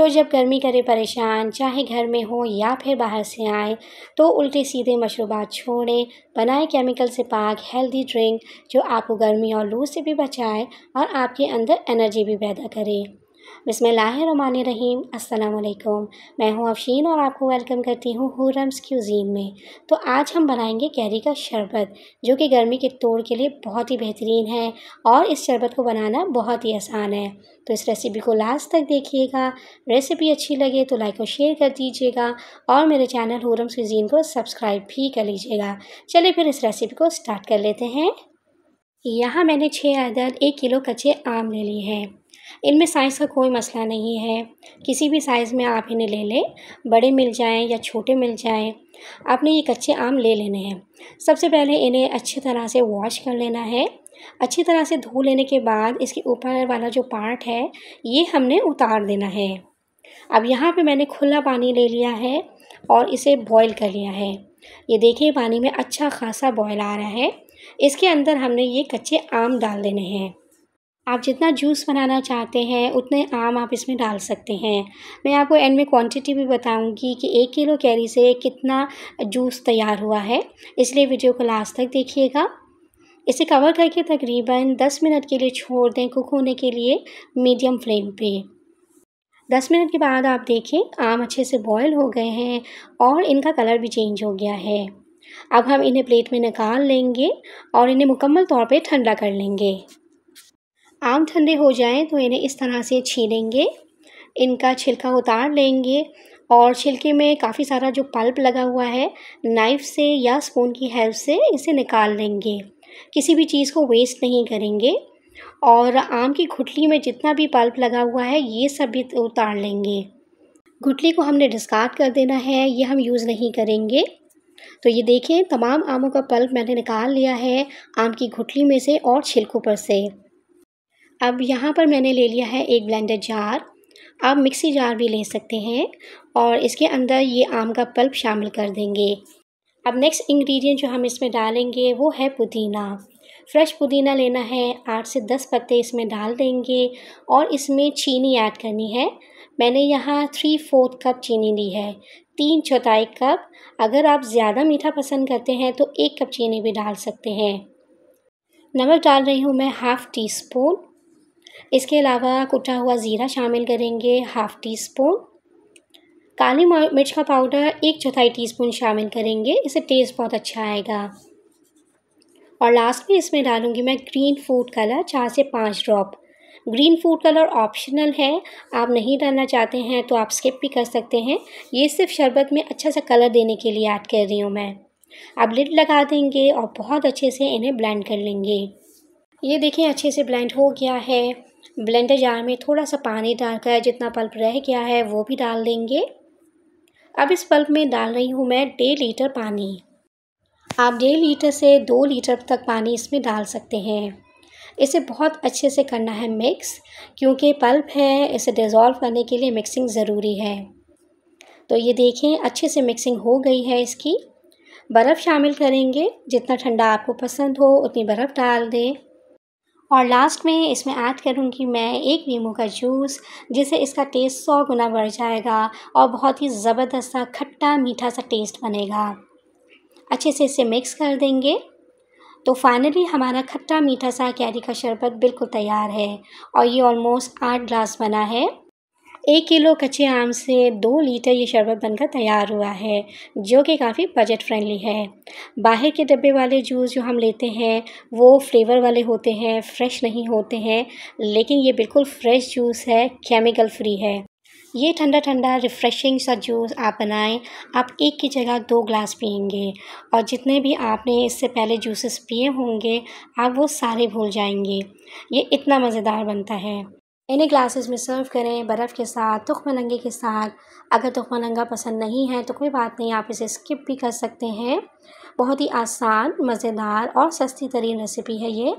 तो जब गर्मी करे परेशान चाहे घर में हो या फिर बाहर से आए तो उल्टे सीधे मशरूबात छोड़ें बनाए केमिकल से पाक हेल्दी ड्रिंक जो आपको गर्मी और लू से भी बचाए और आपके अंदर एनर्जी भी पैदा करे बिसमीम अल्लाम मैं हूं अफशीन और आपको वेलकम करती हूं हुरम्स क्यूजीन में तो आज हम बनाएंगे कैरी का शरबत जो कि गर्मी के तोड़ के लिए बहुत ही बेहतरीन है और इस शरबत को बनाना बहुत ही आसान है तो इस रेसिपी को लास्ट तक देखिएगा रेसिपी अच्छी लगे तो लाइक और शेयर कर दीजिएगा और मेरे चैनल हुरम्स क्यूजीन को सब्सक्राइब भी कर लीजिएगा चलिए फिर इस रेसिपी को स्टार्ट कर लेते हैं यहाँ मैंने छः अदद एक किलो कच्चे आम ले लिए हैं इनमें साइज़ का कोई मसला नहीं है किसी भी साइज़ में आप इन्हें ले लें बड़े मिल जाएं या छोटे मिल जाएं आपने ये कच्चे आम ले लेने हैं सबसे पहले इन्हें अच्छी तरह से वॉश कर लेना है अच्छी तरह से धो लेने के बाद इसके ऊपर वाला जो पार्ट है ये हमने उतार देना है अब यहाँ पे मैंने खुला पानी ले लिया है और इसे बॉईल कर लिया है ये देखिए पानी में अच्छा खासा बॉयल आ रहा है इसके अंदर हमने ये कच्चे आम डाल देने हैं आप जितना जूस बनाना चाहते हैं उतने आम आप इसमें डाल सकते हैं मैं आपको एंड में क्वांटिटी भी बताऊंगी कि एक किलो कैरी से कितना जूस तैयार हुआ है इसलिए वीडियो को लास्ट तक देखिएगा इसे कवर करके तकरीबन दस मिनट के लिए छोड़ दें कुक होने के लिए मीडियम फ्लेम पर दस मिनट के बाद आप देखें आम अच्छे से बॉयल हो गए हैं और इनका कलर भी चेंज हो गया है अब हम इन्हें प्लेट में निकाल लेंगे और इन्हें मुकम्मल तौर पे ठंडा कर लेंगे आम ठंडे हो जाएं तो इन्हें इस तरह से छीलेंगे इनका छिलका उतार लेंगे और छिलके में काफ़ी सारा जो पल्प लगा हुआ है नाइफ़ से या स्पून की हेल्प से इसे निकाल लेंगे किसी भी चीज़ को वेस्ट नहीं करेंगे और आम की गुठली में जितना भी पल्प लगा हुआ है ये सब भी उतार लेंगे गुठली को हमने डिस्कार्ड कर देना है ये हम यूज़ नहीं करेंगे तो ये देखें तमाम आमों का पल्प मैंने निकाल लिया है आम की गुठली में से और छिलकों पर से अब यहाँ पर मैंने ले लिया है एक ब्लेंडर जार आप मिक्सी जार भी ले सकते हैं और इसके अंदर ये आम का पल्प शामिल कर देंगे अब नेक्स्ट इंग्रेडिएंट जो हम इसमें डालेंगे वो है पुदीना फ्रेश पुदीना लेना है आठ से दस पत्ते इसमें डाल देंगे और इसमें चीनी ऐड करनी है मैंने यहाँ थ्री फोर्थ कप चीनी ली है तीन चौथाई कप अगर आप ज़्यादा मीठा पसंद करते हैं तो एक कप चीनी भी डाल सकते हैं नमक डाल रही हूँ मैं हाफ़ टी स्पून इसके अलावा कुटा हुआ ज़ीरा शामिल करेंगे हाफ़ टी स्पून काली मिर्च का पाउडर एक चौथाई टीस्पून शामिल करेंगे इससे टेस्ट बहुत अच्छा आएगा और लास्ट में इसमें डालूंगी मैं ग्रीन फूड कलर चार से पाँच drop green food colour optional है आप नहीं डालना चाहते हैं तो आप स्किप भी कर सकते हैं ये सिर्फ शरबत में अच्छा सा कलर देने के लिए ऐड कर रही हूँ मैं आप लिड लगा देंगे और बहुत अच्छे से इन्हें ब्लेंड कर लेंगे ये देखें अच्छे से ब्लेंड हो गया है ब्लेंडर जार में थोड़ा सा पानी डालकर जितना पल्प रह गया है वो भी डाल देंगे अब इस पल्प में डाल रही हूँ मैं डेढ़ लीटर पानी आप डेढ़ लीटर से दो लीटर तक पानी इसमें डाल सकते हैं इसे बहुत अच्छे से करना है मिक्स क्योंकि पल्प है इसे डिज़ोल्व करने के लिए मिक्सिंग ज़रूरी है तो ये देखें अच्छे से मिक्सिंग हो गई है इसकी बर्फ़ शामिल करेंगे जितना ठंडा आपको पसंद हो उतनी बर्फ़ डाल दें और लास्ट में इसमें ऐड करूँगी मैं एक नींबू का जूस जिससे इसका टेस्ट सौ गुना बढ़ जाएगा और बहुत ही ज़बरदस्त सा खट्टा मीठा सा टेस्ट बनेगा अच्छे से इसे मिक्स कर देंगे तो फाइनली हमारा खट्टा मीठा सा कैरी का शरबत बिल्कुल तैयार है और ये ऑलमोस्ट आठ ग्लास बना है एक किलो कच्चे आम से दो लीटर ये शरबत बनकर तैयार हुआ है जो कि काफ़ी बजट फ्रेंडली है बाहर के डब्बे वाले जूस जो हम लेते हैं वो फ्लेवर वाले होते हैं फ्रेश नहीं होते हैं लेकिन ये बिल्कुल फ्रेश जूस है केमिकल फ्री है ये ठंडा ठंडा रिफ़्रेशिंग सा जूस आप बनाएं आप एक की जगह दो ग्लास पियेंगे और जितने भी आपने इससे पहले जूसेस पिए होंगे आप वो सारे भूल जाएंगे ये इतना मज़ेदार बनता है इन्हें ग्लासेस में सर्व करें बर्फ़ के साथ तुख मलंगे के साथ अगर मलंगा पसंद नहीं है तो कोई बात नहीं आप इसे स्किप भी कर सकते हैं बहुत ही आसान मज़ेदार और सस्ती तरीन रेसिपी है ये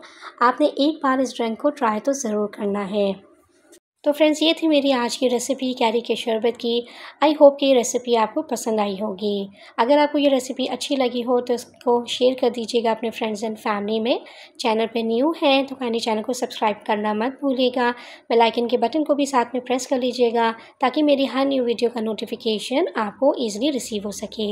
आपने एक बार इस ड्रिंक को ट्राई तो ज़रूर करना है तो फ्रेंड्स ये थी मेरी आज की रेसिपी कैरी के शरबत की आई होप कि ये रेसिपी आपको पसंद आई होगी अगर आपको ये रेसिपी अच्छी लगी हो तो इसको शेयर कर दीजिएगा अपने फ्रेंड्स एंड फैमिली में चैनल पे न्यू हैं तो कहनी चैनल को सब्सक्राइब करना मत भूलिएगा बेल आइकन के बटन को भी साथ में प्रेस कर लीजिएगा ताकि मेरी हर न्यू वीडियो का नोटिफिकेशन आपको ईजिली रिसीव हो सके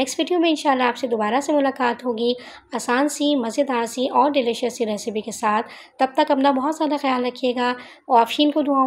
नेक्स्ट वीडियो में इन आपसे दोबारा से मुलाकात होगी आसान सी मज़ेदार सी और डिलीशियस सी रेसिपी के साथ तब तक अपना बहुत ज़्यादा ख्याल रखिएगा और को दुआ